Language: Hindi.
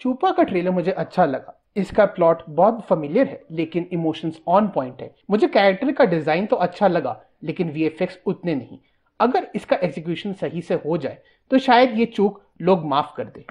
चूपा का ट्रेलर मुझे अच्छा लगा इसका प्लॉट बहुत फमिलियर है लेकिन इमोशंस ऑन पॉइंट है मुझे कैरेक्टर का डिजाइन तो अच्छा लगा लेकिन वी उतने नहीं अगर इसका एग्जीक्यूशन सही से हो जाए तो शायद ये चूक लोग माफ कर दे